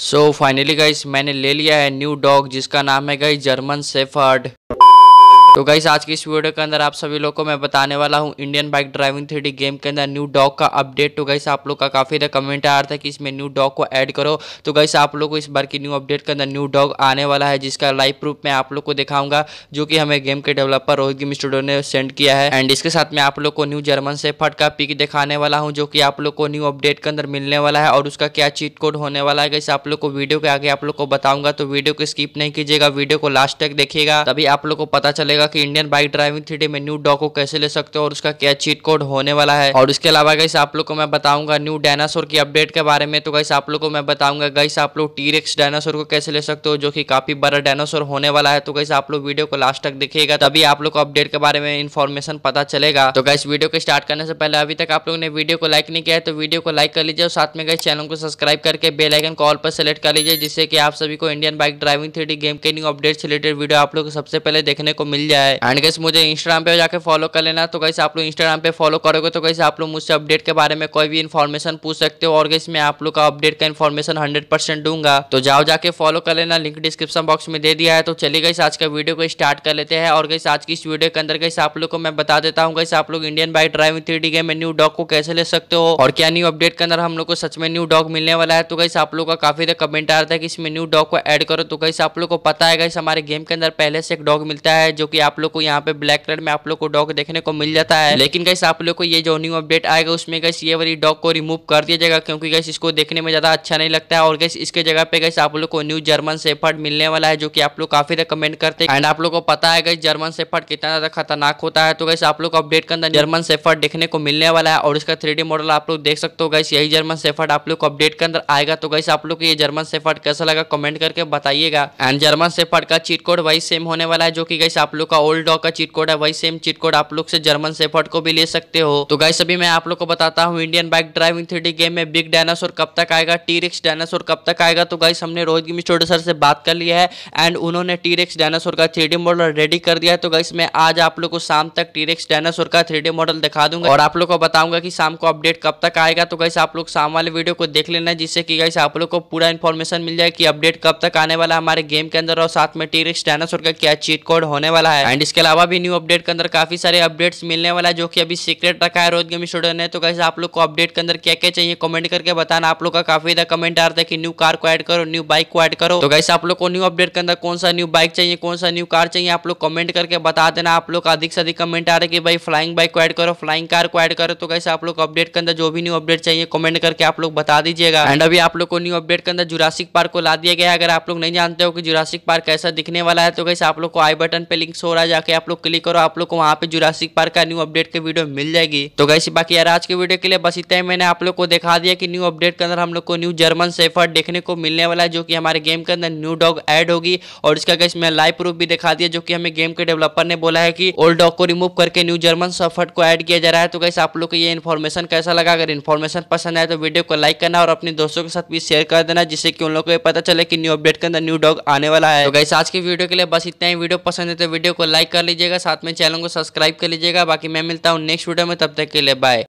so finally guys मैंने ले लिया है न्यू डॉग जिसका नाम है गाइस जर्मन सेफर्ड तो गाइस आज की इस वीडियो के अंदर आप सभी लोग को मैं बताने वाला हूं Indian bike driving three game के अंदर न्यू डॉग का अपडेट तो गाइस आप लोग का काफ़ी ज्यादा कमेंट आ रहा था कि इसमें न्यू डॉग को ऐड करो तो गाइस आप लोग को इस बार की न्यू अपडेट के अंदर न्यू डॉग आने वाला है जिसका लाइव प्रूफ मैं आप लोग को दिखाऊंगा जो कि हमें गेम के डेवलपर रोहित गेम स्टूडियो ने सेंड किया है एंड इसके साथ मैं आप लोग को न्यू जर्मन से फट का पिक दिखाने वाला हूँ जो की आप लोग को न्यू अपडेट के अंदर मिलने वाला है और उसका क्या चीट कोड होने वाला है गाइस आप लोग को वीडियो के आगे आप लोग को बताऊंगा तो वीडियो को स्किप नहीं कीजिएगा वीडियो को लास्ट तक देखिएगा तभी आप लोग को पता चलेगा मिलेगा कि इंडियन बाइक ड्राइविंग थ्री में न्यू डॉ को कैसे ले सकते हो और उसका क्या चीट कोड होने वाला है और उसके अलावा गई आप लोग को मैं बताऊंगा न्यू डायनासोर की अपडेट के बारे में तो गई आप लोग को मैं बताऊंगा गई आप लोग टीरेक्स डायनासोर को कैसे ले सकते हो जो की काफी बड़ा डायनासोर होने वाला है तो गई आप लोग वीडियो को लास्ट तक देखिएगा तभी आप लोग को अपडेट के बारे में इन्फॉर्मेशन पता चलेगा तो गाइस वीडियो को स्टार्ट करने से पहले अभी तक आप लोग ने वीडियो को लाइक नहीं किया है तो वीडियो को लाइक कर लीजिए और साथ में गए चैनल को सब्सक्राइब करके बेलाइकन कॉल पर सेलेक्ट कर लीजिए जिससे कि आप सभी को Indian bike driving three game के न्यू अपडेट से रिलेटेड वीडियो आप लोग सबसे पहले देखने को मिल जाए जाए एंड कैसे मुझे इंस्टाग्राम पे जाकर फॉलो कर लेना तो कैसे आप लोग इंस्टाग्राम पे फॉलो करोगे तो कैसे आप लोग मुझसे अपडेट के बारे में कोई भी इन्फॉर्मेशन पूछ सकते हो और कैसे मैं आप लोग का अपडेट का इन्फॉर्मेशन हंड्रेड परसेंट दूंगा तो जाओ जाके फॉलो कर लेना लिंक डिस्क्रिप्शन बॉक्स में दे दिया है तो चलिए गई आज का वीडियो को स्टार्ट कर लेते हैं और कैसे आज की इस वीडियो के अंदर कैसे आप लोग को मैं बता देता हूँ कैसे आप लोग Indian bike driving three game में न्यू डॉग को कैसे ले सकते हो और क्या न्यू अपडेट के अंदर हम लोग को सच में न्यू डॉग मिलने वाला है तो कैसे आप लोग का काफी कमेंट आ रहा था कि इसमें न्यू डॉग को एड करो तो कैसे आप लोग को पता है हमारे गेम के अंदर पहले से एक डॉग मिलता है जो कि आप लोग को यहाँ पे ब्लैक कलर में आप लोग को डॉग देखने को मिल जाता है लेकिन कैसे आप लोग को ये जो न्यू अपडेट आएगा उसमें गैस ये वाली डॉग को रिमूव कर दिया जाएगा क्योंकि गैस इसको देखने में ज़्यादा अच्छा नहीं लगता है और गैस इसके जगह पे गैस आप लोग को न्यू जर्मन सेफर्ड मिलने वाला है जो की आप लोग काफी रिकमेंड करते हैं एंड आप लोग को पता है गैस जर्मन सेफर्ड कितना ज़्यादा खतरनाक होता है तो गैस आप लोग को अपडेट के अंदर जर्मन सेफर्ड देखने को मिलने वाला है और इसका थ्री मॉडल आप लोग देख सकते हो गैस यही जर्मन सेफर्ड आप लोग को अपडेट के अंदर आएगा तो गैस आप लोग को ये जर्मन सेफर्ड कैसा लगा कमेंट करके बताइएगा एंड जर्मन सेफर्ड का चीट कोड वही सेम होने वाला है जो कि गैस आप लोग का ओल्ड डॉग का चिटकोड कोड है वही सेम चिट कोड आप लोग से जर्मन सेफर्ड को भी ले सकते हो तो गाइस अभी मैं आप लोग को बताता हूँ Indian bike driving three game में बिग डायनासोर कब तक आएगा टीरिक्स डायनासोर कब तक आएगा तो गाइस हमने रोहित गिमिस्टोडे सर से बात कर लिया है एंड उन्होंने टीरिक्स डायनासोर का थ्री मॉडल रेडी कर दिया है तो गाइस मैं आज आप लोग को शाम तक टीरिक्स डायनासोर का थ्री मॉडल दिखा दूंगा और आप लोग को बताऊंगा की शाम को अपडेट कब तक आएगा तो गाइस आप लोग शाम वाले वीडियो को देख लेना जिससे की गाइस आप लोग को पूरा इन्फॉर्मेशन मिल जाए की अपडेट कब तक आने वाला हमारे गेम के अंदर और साथ में टीरिक्स डायनासोर का क्या चीट कोड होने वाला है है एंड इसके अलावा भी न्यू अपडेट के अंदर काफी सारे अपडेट्स मिलने वाला है जो कि अभी सीक्रेट रखा है रोज गेमी स्टूडियो ने तो कैसे आप लोग को अपडेट के अंदर क्या क्या चाहिए कमेंट करके बताना आप लोग का काफी ज्यादा कमेंट आ रहा था कि न्यू कार को एड करो न्यू बाइक को एड करो तो कैसे आप लोग को न्यू अपडेट के अंदर कौन सा न्यू बाइक चाहिए कौन सा न्यू कार चाहिए आप लोग कमेंट करके बता देना आप लोग अधिक से अधिक कमेंट आ रहे कि भाई फ्लाइंग बाइक को एड करो फ्लाइंग कार को एड करो तो कैसे आप लोग अपडेट के अंदर जो भी न्यू अपडेट चाहिए कमेंट करके आप लोग बता दीजिएगा एंड अभी आप लोग को न्यू अपडेट के अंदर जुरासिक पार्क को ला दिया गया है अगर आप लोग नहीं जानते हो कि जुरासिक पार्क कैसा दिखने वाला है तो कैसे आप लोग को आई बटन पे लिंक हो रहा है जाके आप लोग क्लिक करो आप लोग को वहाँ पे जुरासिक पार्क का न्यू अपडेट की वीडियो मिल जाएगी तो कैसे बाकी यार आज के वीडियो के लिए बस इतना ही मैंने आप लोग को दिखा दिया कि न्यू अपडेट के अंदर हम लोग को न्यू जर्मन सेफर देखने को मिलने वाला है जो कि हमारे गेम के अंदर न्यू डॉग एड होगी और इसका गैस मैं लाइव प्रूफ भी दिखा दिया जो की हमें गेम के डेवलपर ने बोला है की ओल्ड डॉग को रिमूव करके न्यू जर्मन सफर को एड किया जा रहा है तो गैस आप लोग को ये इन्फॉर्मेशन कैसा लगा अगर इन्फॉर्मेशन पसंद आए तो वीडियो को लाइक करना और अपने दोस्तों के साथ भी शेयर कर देना जिससे कि उन लोगों को पता चले कि न्यू अपडेट के अंदर न्यू डॉग आने वाला है तो गैस आज के वीडियो के लिए बस इतना ही वीडियो पसंद है तो वीडियो वीडियो को लाइक कर लीजिएगा साथ में चैनल को सब्सक्राइब कर लीजिएगा बाकी मैं मिलता हूँ नेक्स्ट वीडियो में तब तक के लिए बाय